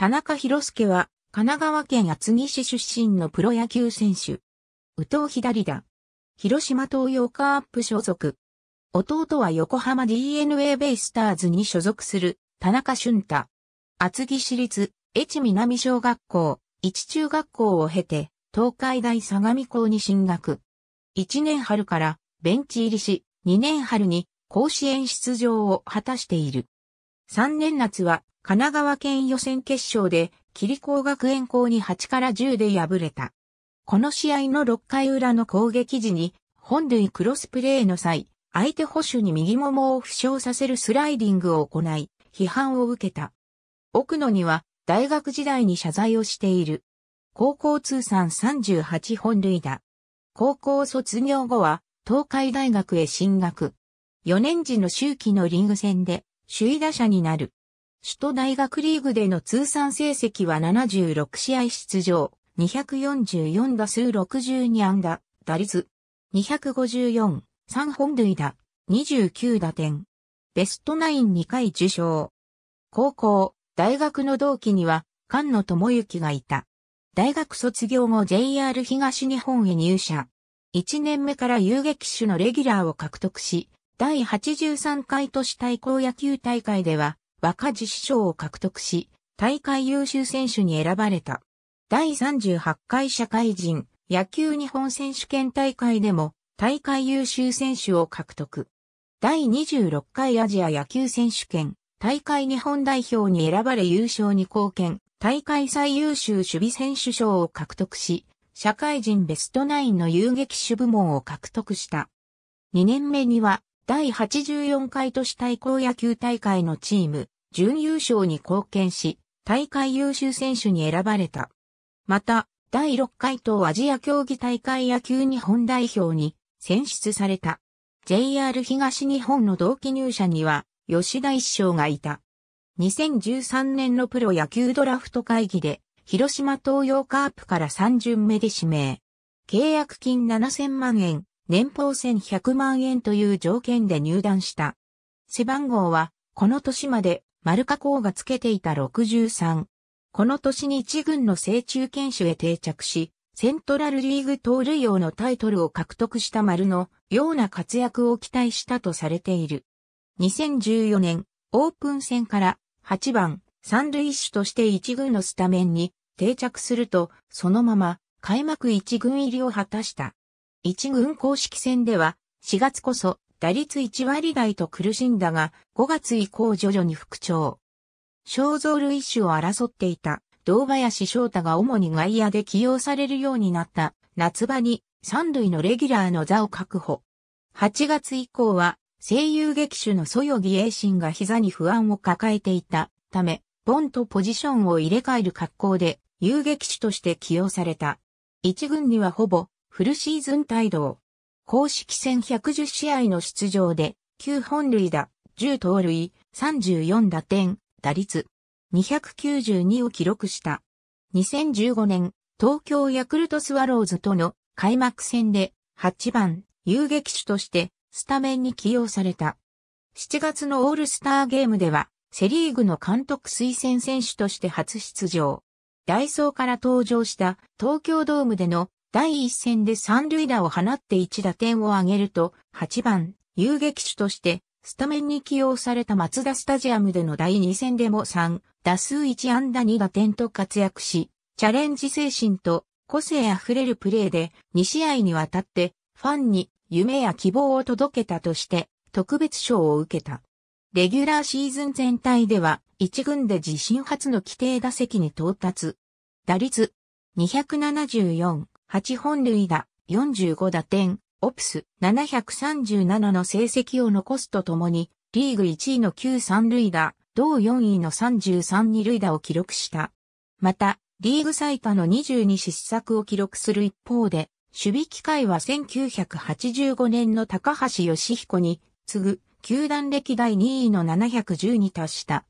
田中博介は、神奈川県厚木市出身のプロ野球選手。宇藤左だ。広島東洋カープ所属。弟は横浜 DNA ベイスターズに所属する田中俊太。厚木市立、越南小学校、一中学校を経て、東海大相模校に進学。1年春からベンチ入りし、2年春に甲子園出場を果たしている。3年夏は神奈川県予選決勝で、霧光学園校に8から10で敗れた。この試合の6回裏の攻撃時に、本塁クロスプレーの際、相手捕手に右ももを負傷させるスライディングを行い、批判を受けた。奥野には、大学時代に謝罪をしている。高校通算38本塁打。高校卒業後は、東海大学へ進学。4年時の周期のリング戦で、首位打者になる。首都大学リーグでの通算成績は76試合出場、244打数62安打、打率254、3本塁打、29打点。ベストナイン2回受賞。高校、大学の同期には、菅野智之がいた。大学卒業後 JR 東日本へ入社。1年目から遊撃手のレギュラーを獲得し、第83回都市対抗野球大会では、若獅子賞を獲得し、大会優秀選手に選ばれた。第38回社会人野球日本選手権大会でも大会優秀選手を獲得。第26回アジア野球選手権大会日本代表に選ばれ優勝に貢献、大会最優秀守備選手賞を獲得し、社会人ベストナインの遊撃手部門を獲得した。2年目には第84回都市対抗野球大会のチーム、準優勝に貢献し、大会優秀選手に選ばれた。また、第6回東アジア競技大会野球日本代表に選出された。JR 東日本の同期入社には、吉田一生がいた。2013年のプロ野球ドラフト会議で、広島東洋カープから3巡目で指名。契約金7000万円、年俸1100万円という条件で入団した。背番号は、この年まで、丸加工がつけていた63。この年に一軍の成中堅手へ定着し、セントラルリーグ盗塁王のタイトルを獲得した丸のような活躍を期待したとされている。2014年、オープン戦から8番、三塁手として一軍のスタメンに定着すると、そのまま開幕一軍入りを果たした。一軍公式戦では、4月こそ打率1割台と苦しんだが、5月以降徐々に復調。肖像類種を争っていた、堂林翔太が主に外野で起用されるようになった、夏場に、三類のレギュラーの座を確保。8月以降は、声優劇種のそよぎ栄心が膝に不安を抱えていたため、ボンとポジションを入れ替える格好で、遊撃手として起用された。一軍にはほぼ、フルシーズン帯同。公式戦110試合の出場で、9本塁打、10盗塁、34打点、打率、292を記録した。2015年、東京ヤクルトスワローズとの開幕戦で8番遊撃手としてスタメンに起用された。7月のオールスターゲームではセリーグの監督推薦選手として初出場。ダイソーから登場した東京ドームでの第一戦で三塁打を放って1打点を挙げると、8番、遊撃手として、スタメンに起用された松田スタジアムでの第2戦でも3、打数1安打2打点と活躍し、チャレンジ精神と個性あふれるプレーで2試合にわたってファンに夢や希望を届けたとして特別賞を受けた。レギュラーシーズン全体では1軍で自身初の規定打席に到達。打率274、8本塁打、45打点、オプス737の成績を残すとともに、リーグ1位の9三塁打、同4位の33二塁打を記録した。また、リーグ最多の22失策を記録する一方で、守備機会は1985年の高橋義彦に次ぐ球団歴代2位の710に達した。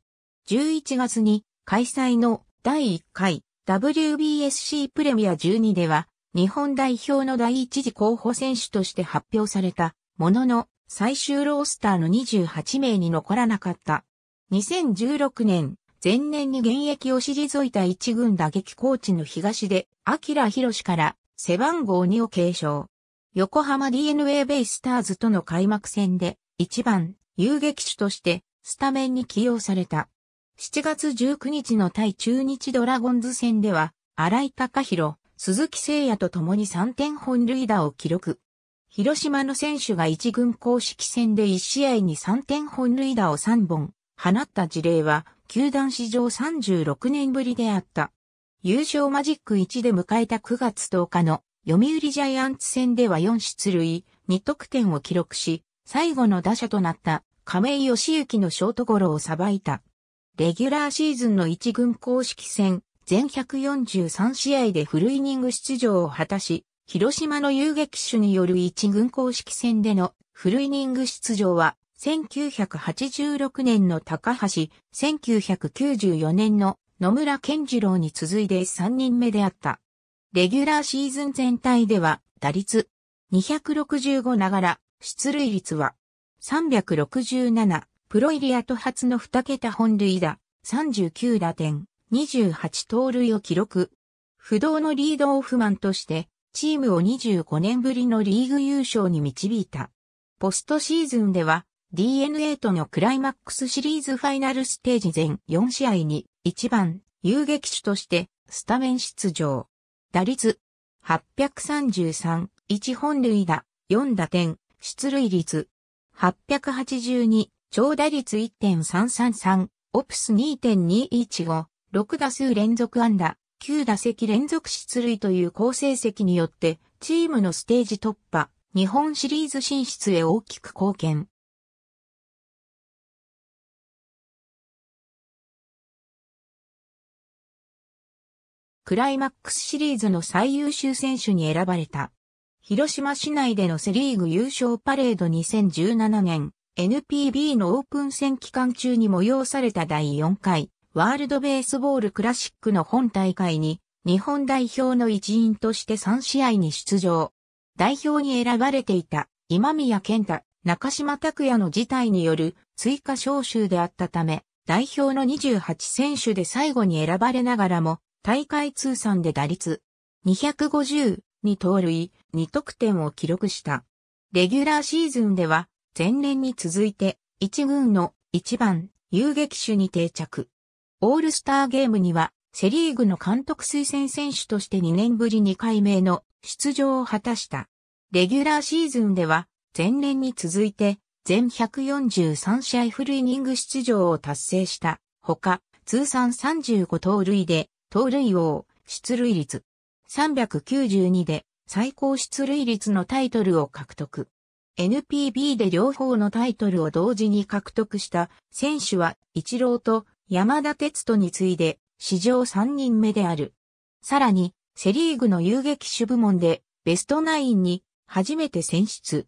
11月に開催の第1回 WBSC プレミア12では日本代表の第一次候補選手として発表されたものの最終ロースターの28名に残らなかった。2016年、前年に現役を退いた一軍打撃コーチの東で、明宏から背番号2を継承。横浜 DNA ベイスターズとの開幕戦で一番遊撃手としてスタメンに起用された。7月19日の対中日ドラゴンズ戦では、荒井隆弘、鈴木誠也と共に3点本塁打を記録。広島の選手が一軍公式戦で1試合に3点本塁打を3本放った事例は、球団史上36年ぶりであった。優勝マジック1で迎えた9月10日の読売ジャイアンツ戦では4出塁、2得点を記録し、最後の打者となった亀井義行のショートゴロをさばいた。レギュラーシーズンの一軍公式戦全143試合でフルイニング出場を果たし、広島の遊撃手による一軍公式戦でのフルイニング出場は、1986年の高橋、1994年の野村健次郎に続いて3人目であった。レギュラーシーズン全体では、打率265ながら、出塁率は367、プロリアと初の2桁本塁打、39打点、28盗塁を記録。不動のリードオフマンとして、チームを25年ぶりのリーグ優勝に導いた。ポストシーズンでは、DNA とのクライマックスシリーズファイナルステージ全4試合に1番遊撃手としてスタメン出場。打率833、1本塁打、4打点、出塁率882、長打率1.333、オプス2.215、6打数連続安打、9打席連続出塁という好成績によって、チームのステージ突破、日本シリーズ進出へ大きく貢献。クライマックスシリーズの最優秀選手に選ばれた。広島市内でのセリーグ優勝パレード2017年 NPB のオープン戦期間中に催された第4回ワールドベースボールクラシックの本大会に日本代表の一員として3試合に出場。代表に選ばれていた今宮健太、中島拓也の事態による追加招集であったため、代表の28選手で最後に選ばれながらも、大会通算で打率250に盗塁2得点を記録した。レギュラーシーズンでは前年に続いて1軍の1番遊撃手に定着。オールスターゲームには、セリーグの監督推薦選手として2年ぶり2回目の出場を果たした。レギュラーシーズンでは、前年に続いて、全143試合フルイニング出場を達成した。ほか、通算35盗塁で、盗塁王、出塁率。392で、最高出塁率のタイトルを獲得。NPB で両方のタイトルを同時に獲得した選手は、一郎と山田哲人に次いで、史上3人目である。さらに、セリーグの遊撃手部門で、ベストナインに、初めて選出。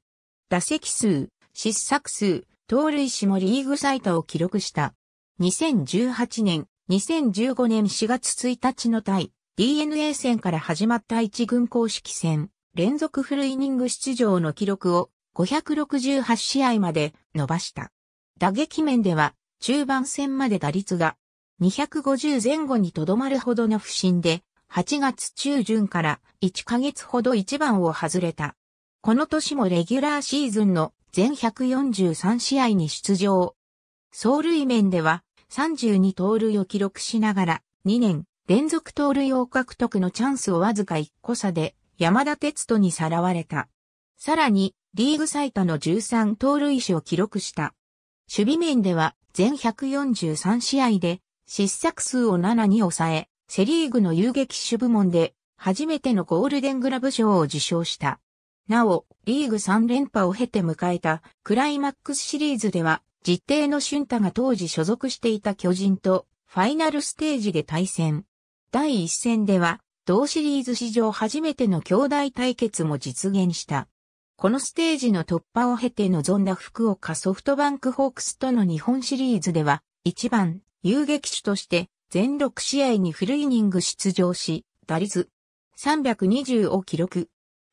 打席数、失策数、盗塁死もリーグ最多を記録した。2018年、2015年4月1日の対 DNA 戦から始まった一軍公式戦、連続フルイニング出場の記録を568試合まで伸ばした。打撃面では中盤戦まで打率が250前後にとどまるほどの不振で、8月中旬から1ヶ月ほど1番を外れた。この年もレギュラーシーズンの全143試合に出場。走塁面では32盗塁を記録しながら2年連続盗塁王獲得のチャンスをわずか1個差で山田哲人にさらわれた。さらにリーグ最多の13盗塁種を記録した。守備面では全143試合で失策数を7に抑え、セリーグの遊撃手部門で初めてのゴールデングラブ賞を受賞した。なお、リーグ3連覇を経て迎えたクライマックスシリーズでは、実定の春太が当時所属していた巨人とファイナルステージで対戦。第1戦では、同シリーズ史上初めての兄弟対決も実現した。このステージの突破を経て臨んだ福岡ソフトバンクホークスとの日本シリーズでは、1番、遊撃手として、全6試合にフルイニング出場し、打率320を記録。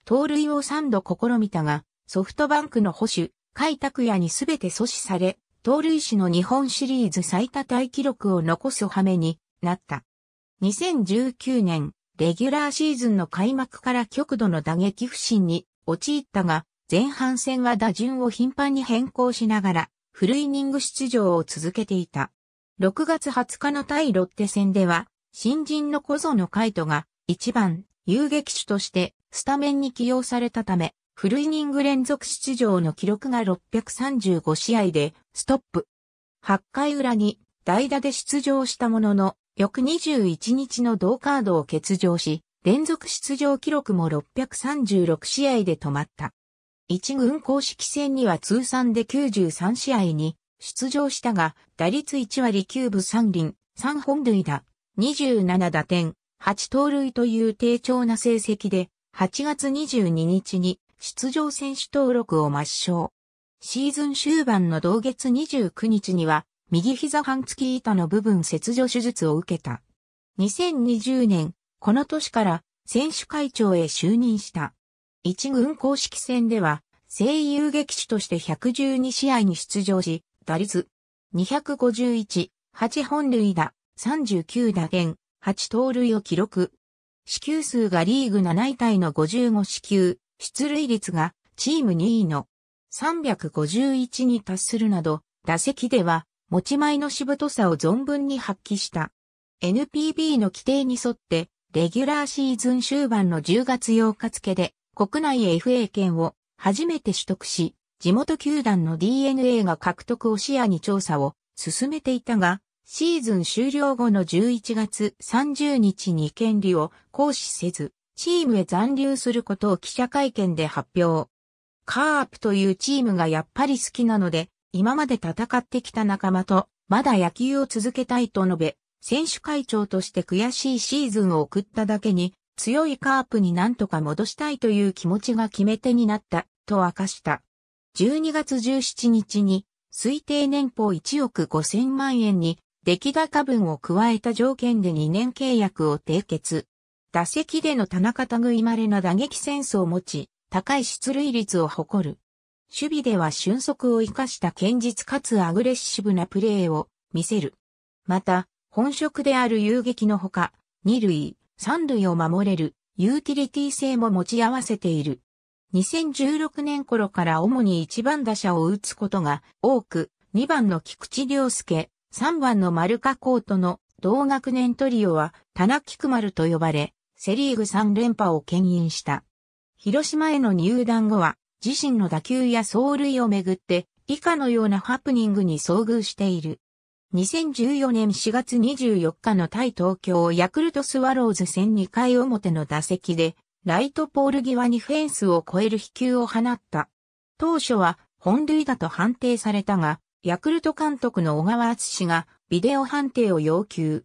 盗塁を3度試みたが、ソフトバンクの保守、開拓也に全て阻止され、盗塁史の日本シリーズ最多大記録を残す羽目になった。2019年、レギュラーシーズンの開幕から極度の打撃不振に陥ったが、前半戦は打順を頻繁に変更しながら、フルイニング出場を続けていた。6月20日の対ロッテ戦では、新人の小園海斗が1番遊撃手としてスタメンに起用されたため、フルイニング連続出場の記録が635試合でストップ。8回裏に代打で出場したものの、翌21日の同カードを欠場し、連続出場記録も636試合で止まった。一軍公式戦には通算で93試合に出場したが、打率1割9分3厘、3本塁打、27打点、8盗塁という低調な成績で、8月22日に出場選手登録を抹消。シーズン終盤の同月29日には、右膝半月板の部分切除手術を受けた。2020年この年から選手会長へ就任した。一軍公式戦では、声優劇手として112試合に出場し、打率251、8本塁打、39打点、8盗塁を記録。支給数がリーグ7位タイの55支給、出塁率がチーム2位の351に達するなど、打席では持ち前のしぶとさを存分に発揮した。NPB の規定に沿ってレギュラーシーズン終盤の10月8日付で、国内 FA 権を初めて取得し、地元球団の DNA が獲得を視野に調査を進めていたが、シーズン終了後の11月30日に権利を行使せず、チームへ残留することを記者会見で発表。カープというチームがやっぱり好きなので、今まで戦ってきた仲間と、まだ野球を続けたいと述べ、選手会長として悔しいシーズンを送っただけに、強いカープになんとか戻したいという気持ちが決め手になった、と明かした。12月17日に、推定年俸1億5000万円に、出来高分を加えた条件で2年契約を締結。打席での田中類まれな打撃センスを持ち、高い出塁率を誇る。守備では俊足を生かした堅実かつアグレッシブなプレーを見せる。また、本職である遊撃のほか、二塁、三塁を守れるユーティリティ性も持ち合わせている。2016年頃から主に1番打者を打つことが多く、2番の菊池良介、3番の丸加コートの同学年トリオは田中菊丸と呼ばれ、セリーグ3連覇を牽引した。広島への入団後は、自身の打球や走塁をめぐって、以下のようなハプニングに遭遇している。2014年4月24日の対東京ヤクルトスワローズ戦2回表の打席で、ライトポール際にフェンスを越える飛球を放った。当初は本塁打と判定されたが、ヤクルト監督の小川敦がビデオ判定を要求。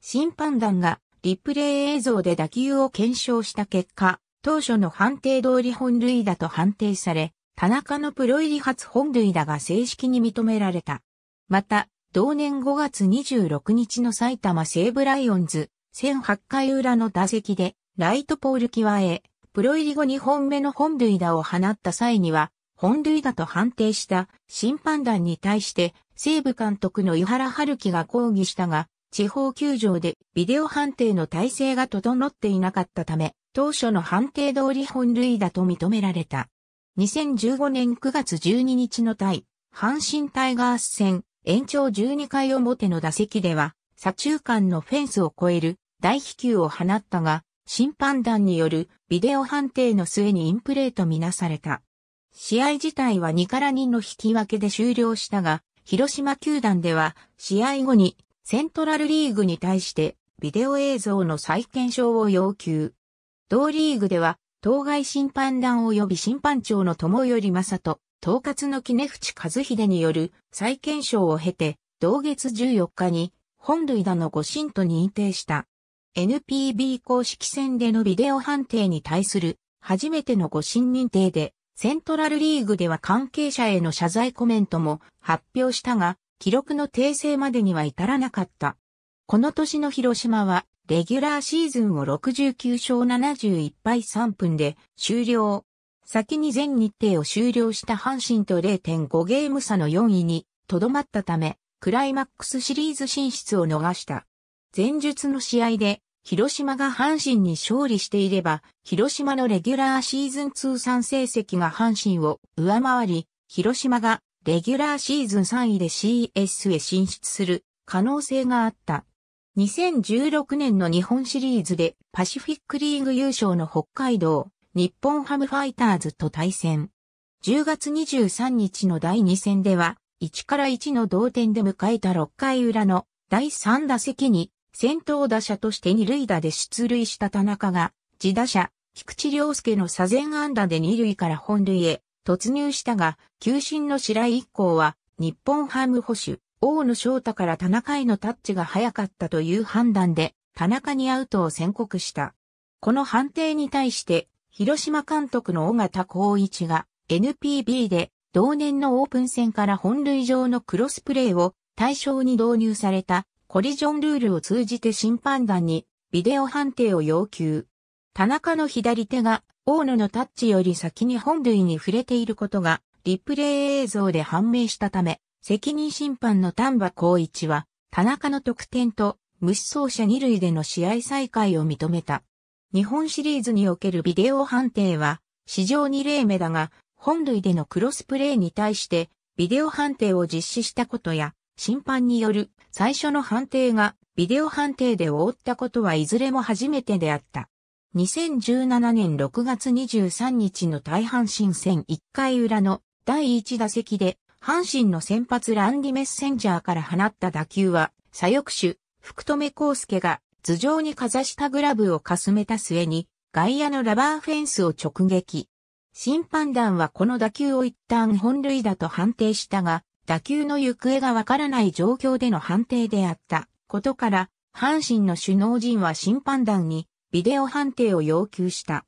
審判団がリプレイ映像で打球を検証した結果、当初の判定通り本塁打と判定され、田中のプロ入り初本塁打が正式に認められた。また、同年5月26日の埼玉西武ライオンズ、1 0 0 8回裏の打席で、ライトポール際へ、プロ入り後2本目の本塁打を放った際には、本塁打と判定した審判団に対して、西武監督の井原春樹が抗議したが、地方球場でビデオ判定の体制が整っていなかったため、当初の判定通り本塁打と認められた。2015年9月12日の対、阪神タイガース戦、延長12回表の打席では、左中間のフェンスを越える大飛球を放ったが、審判団によるビデオ判定の末にインプレーとみなされた。試合自体は2から2の引き分けで終了したが、広島球団では試合後にセントラルリーグに対してビデオ映像の再検証を要求。同リーグでは当該審判団及び審判長の友より正人、統括の木根淵和秀による再検証を経て、同月14日に本塁打の誤審と認定した。NPB 公式戦でのビデオ判定に対する初めての誤審認定で、セントラルリーグでは関係者への謝罪コメントも発表したが、記録の訂正までには至らなかった。この年の広島は、レギュラーシーズンを69勝71敗3分で終了。先に全日程を終了した阪神と0.5ゲーム差の4位にとどまったため、クライマックスシリーズ進出を逃した。前述の試合で、広島が阪神に勝利していれば、広島のレギュラーシーズン通算成績が阪神を上回り、広島がレギュラーシーズン3位で CS へ進出する可能性があった。2016年の日本シリーズでパシフィックリーグ優勝の北海道日本ハムファイターズと対戦。10月23日の第2戦では、1から1の同点で迎えた6回裏の第3打席に、先頭打者として二塁打で出塁した田中が、自打者、菊池良介の左前安打で二塁から本塁へ突入したが、球審の白井一行は、日本ハム保守、大野翔太から田中へのタッチが早かったという判断で、田中にアウトを宣告した。この判定に対して、広島監督の尾形光一が NPB で同年のオープン戦から本塁上のクロスプレーを対象に導入されたコリジョンルールを通じて審判団にビデオ判定を要求。田中の左手が大野のタッチより先に本塁に触れていることがリプレイ映像で判明したため、責任審判の丹波光一は田中の得点と無視走者二塁での試合再開を認めた。日本シリーズにおけるビデオ判定は、史上2例目だが、本類でのクロスプレーに対して、ビデオ判定を実施したことや、審判による最初の判定がビデオ判定で覆ったことはいずれも初めてであった。2017年6月23日の大阪新戦1回裏の第1打席で、阪神の先発ランディメッセンジャーから放った打球は、左翼手、福留康介が頭上にかざしたグラブをかすめた末に、外野のラバーフェンスを直撃。審判団はこの打球を一旦本塁打と判定したが、打球の行方がわからない状況での判定であったことから、阪神の首脳陣は審判団にビデオ判定を要求した。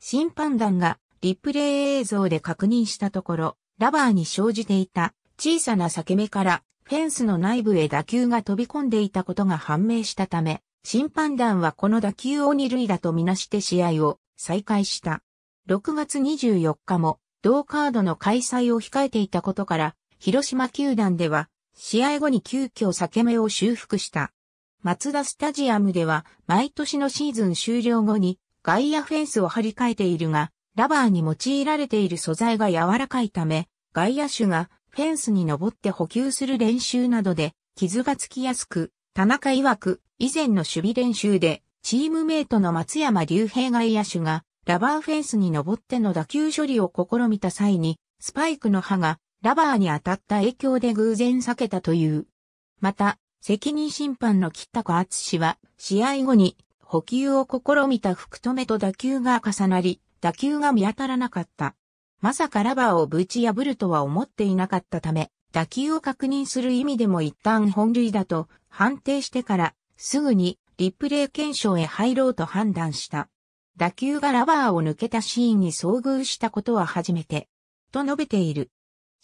審判団がリプレイ映像で確認したところ、ラバーに生じていた小さな裂け目からフェンスの内部へ打球が飛び込んでいたことが判明したため、審判団はこの打球を二塁打とみなして試合を再開した。6月24日も同カードの開催を控えていたことから、広島球団では試合後に急遽裂け目を修復した。松田スタジアムでは毎年のシーズン終了後に外野フェンスを張り替えているが、ラバーに用いられている素材が柔らかいため、外野手がフェンスに登って補給する練習などで傷がつきやすく、田中曰く、以前の守備練習で、チームメイトの松山竜平外野手が、ラバーフェンスに登っての打球処理を試みた際に、スパイクの刃がラバーに当たった影響で偶然避けたという。また、責任審判の吉子厚氏は、試合後に補給を試みた福留と打球が重なり、打球が見当たらなかった。まさかラバーをぶち破るとは思っていなかったため、打球を確認する意味でも一旦本塁だと判定してから、すぐにリプレイ検証へ入ろうと判断した。打球がラバーを抜けたシーンに遭遇したことは初めて、と述べている。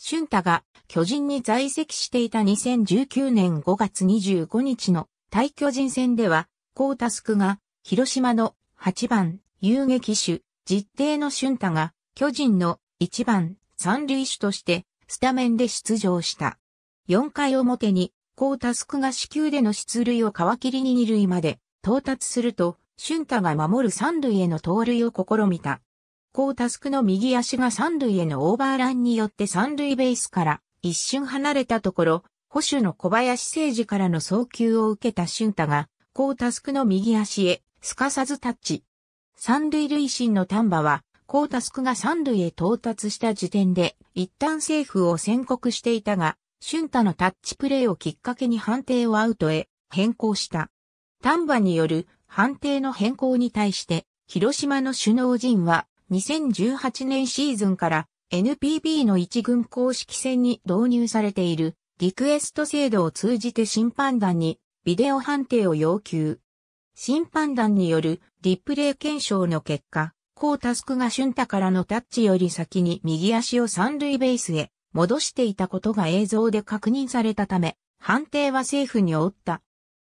春太が巨人に在籍していた2019年5月25日の対巨人戦では、コータスクが広島の8番遊撃手、実定の春太が巨人の1番三塁手としてスタメンで出場した。4回表に降タスクが死球での出塁を皮切りに二塁まで到達すると、春太が守る三塁への盗塁を試みた。高タスクの右足が三塁へのオーバーランによって三塁ベースから一瞬離れたところ、保守の小林誠司からの送球を受けた春太が、高タスクの右足へ、すかさずタッチ。三塁塁審の丹波は、コタスクが三塁へ到達した時点で、一旦セーフを宣告していたが、春太のタッチプレーをきっかけに判定をアウトへ変更した。丹波による判定の変更に対して、広島の首脳陣は2018年シーズンから NPB の一軍公式戦に導入されているリクエスト制度を通じて審判団にビデオ判定を要求。審判団によるリプレイ検証の結果、ータスクが春太からのタッチより先に右足を三塁ベースへ戻していたことが映像で確認されたため、判定は政府に負った。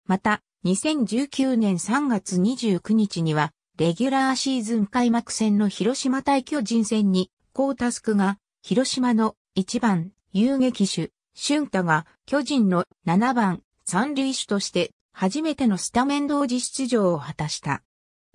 また、2019年3月29日には、レギュラーシーズン開幕戦の広島対巨人戦に、コータスクが、広島の1番、遊撃手、俊太が、巨人の7番、三塁手として、初めてのスタメン同時出場を果たした。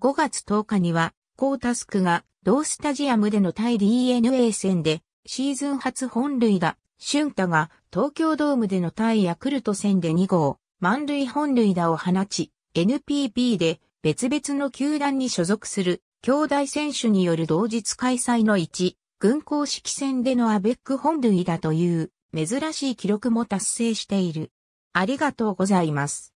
5月10日には、コータスクが、同スタジアムでの対 DNA 戦で、シーズン初本塁打、俊太が東京ドームでの対ヤクルト戦で2号、満塁本塁打を放ち、NPB で別々の球団に所属する兄弟選手による同日開催の1、軍公式戦でのアベック本塁打という珍しい記録も達成している。ありがとうございます。